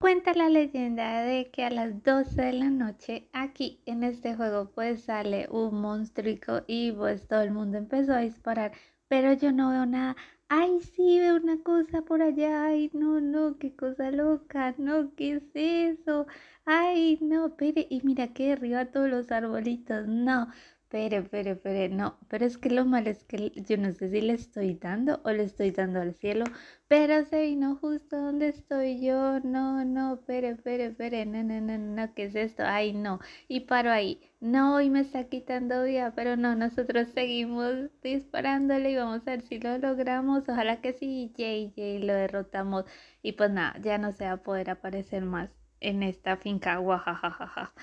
Cuenta la leyenda de que a las 12 de la noche aquí en este juego pues sale un monstruico y pues todo el mundo empezó a disparar, pero yo no veo nada. Ay, sí, veo una cosa por allá. Ay, no, no, qué cosa loca. No, ¿qué es eso? Ay, no, pere. Y mira que arriba todos los arbolitos. No, pero, pero, pero, no, pero es que lo malo es que yo no sé si le estoy dando o le estoy dando al cielo, pero se vino justo donde estoy yo, no, no, pero, pero, pero, no, no, no, no, ¿qué es esto? Ay, no, y paro ahí, no, y me está quitando vida, pero no, nosotros seguimos disparándole y vamos a ver si lo logramos, ojalá que sí, yay, yay, lo derrotamos, y pues nada, ya no se va a poder aparecer más en esta finca, guajajajaja.